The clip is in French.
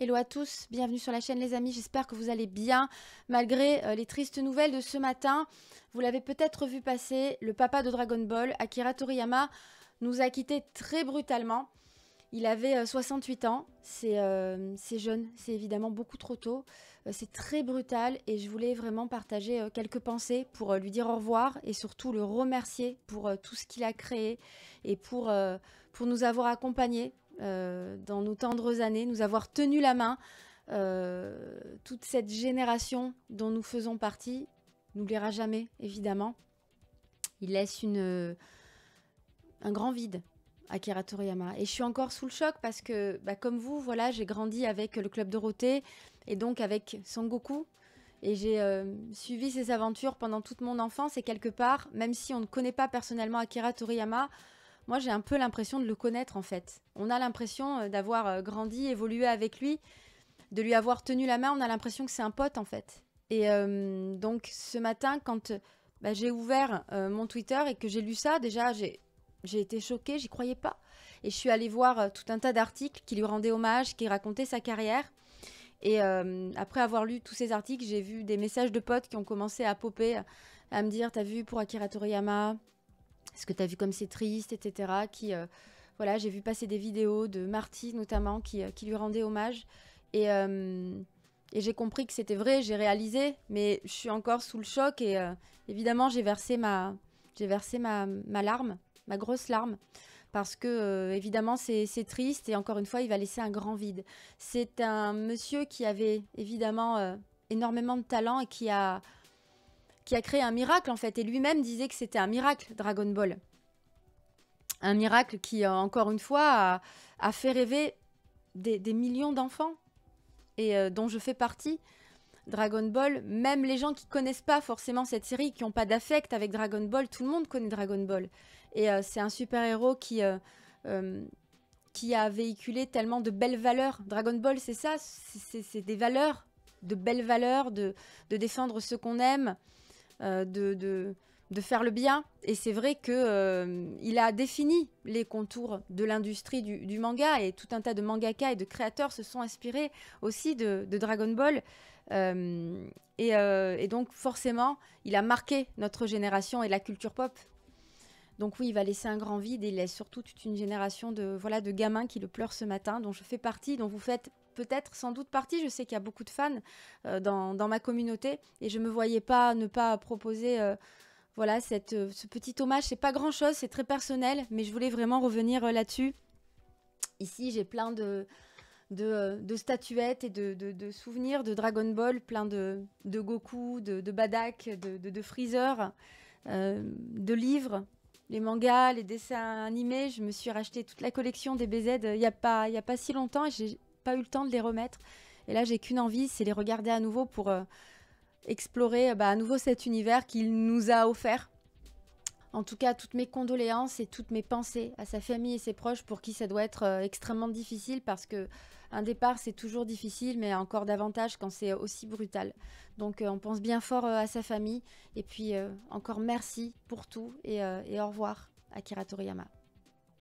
Hello à tous, bienvenue sur la chaîne les amis, j'espère que vous allez bien malgré euh, les tristes nouvelles de ce matin. Vous l'avez peut-être vu passer, le papa de Dragon Ball, Akira Toriyama, nous a quittés très brutalement. Il avait 68 euh, ans, euh, c'est jeune, c'est évidemment beaucoup trop tôt, c'est très brutal et je voulais vraiment partager quelques pensées pour lui dire au revoir et surtout le remercier pour tout ce qu'il a créé et pour nous avoir accompagnés euh, dans nos tendres années, nous avoir tenu la main, euh, toute cette génération dont nous faisons partie, n'oubliera jamais, évidemment. Il laisse euh, un grand vide Akira Toriyama. Et je suis encore sous le choc parce que, bah, comme vous, voilà, j'ai grandi avec le club Dorothée et donc avec Son Goku. Et j'ai suivi ses aventures pendant toute mon enfance. Et quelque part, même si on ne connaît pas personnellement Akira Toriyama, moi j'ai un peu l'impression de le connaître en fait. On a l'impression euh, d'avoir euh, grandi, évolué avec lui, de lui avoir tenu la main, on a l'impression que c'est un pote en fait. Et euh, donc ce matin, quand bah, j'ai ouvert mon Twitter et que j'ai lu ça, déjà j'ai été choquée, j'y croyais pas. Et je suis allée voir tout un tas d'articles qui lui rendaient hommage, qui racontaient sa carrière. Et après avoir lu tous ces articles, j'ai vu des messages de potes qui ont commencé à popper, à me dire T'as vu pour Akira Toriyama ce que tu as vu comme c'est triste, etc. Qui, euh, voilà, j'ai vu passer des vidéos de Marty notamment qui, euh, qui lui rendaient hommage. Et, euh, et j'ai compris que c'était vrai, j'ai réalisé, mais je suis encore sous le choc et évidemment j'ai versé, ma, j'ai versé ma, ma, larme, ma grosse larme. Parce que évidemment c'est triste et encore une fois il va laisser un grand vide. C'est un monsieur qui avait évidemment énormément de talent et qui a qui a créé un miracle en fait. Et lui-même disait que c'était un miracle, Dragon Ball. Un miracle qui, euh, encore une fois, a, fait rêver des, millions d'enfants et euh, dont je fais partie. Dragon Ball, même les gens qui connaissent pas forcément cette série, qui n'ont pas d'affect avec Dragon Ball, tout le monde connaît Dragon Ball. Et euh, c'est un super-héros qui, qui a véhiculé tellement de belles valeurs. Dragon Ball, c'est ça, c'est des valeurs, de belles valeurs, de, de défendre ce qu'on aime, euh, de, de, faire le bien. Et c'est vrai qu'il euh, a défini les contours de l'industrie du, manga et tout un tas de mangaka et de créateurs se sont inspirés aussi de, Dragon Ball. Euh, et, donc forcément, il a marqué notre génération et la culture pop. Donc oui, il va laisser un grand vide et il laisse surtout toute une génération de, voilà, de gamins qui le pleurent ce matin, dont je fais partie, dont vous faites peut-être sans doute partie. Je sais qu'il y a beaucoup de fans euh, dans, ma communauté et je ne me voyais pas ne pas proposer euh, voilà, cette, euh, ce petit hommage. C'est pas grand-chose, c'est très personnel, mais je voulais vraiment revenir là-dessus. Ici, j'ai plein de, de, statuettes et de, souvenirs de Dragon Ball, plein de, Goku, de, Badak, de, Freezer, de livres, les mangas, les dessins animés. Je me suis racheté toute la collection des BZ il n'y a, pas, y a pas si longtemps et j'ai pas eu le temps de les remettre. Et là, j'ai qu'une envie, c'est les regarder à nouveau pour euh, explorer euh, bah, à nouveau cet univers qu'il nous a offert. En tout cas, toutes mes condoléances et toutes mes pensées à sa famille et ses proches pour qui ça doit être euh, extrêmement difficile parce que un départ c'est toujours difficile mais encore davantage quand c'est aussi brutal. Donc on pense bien fort à sa famille et puis encore merci pour tout et, et au revoir Akira Toriyama.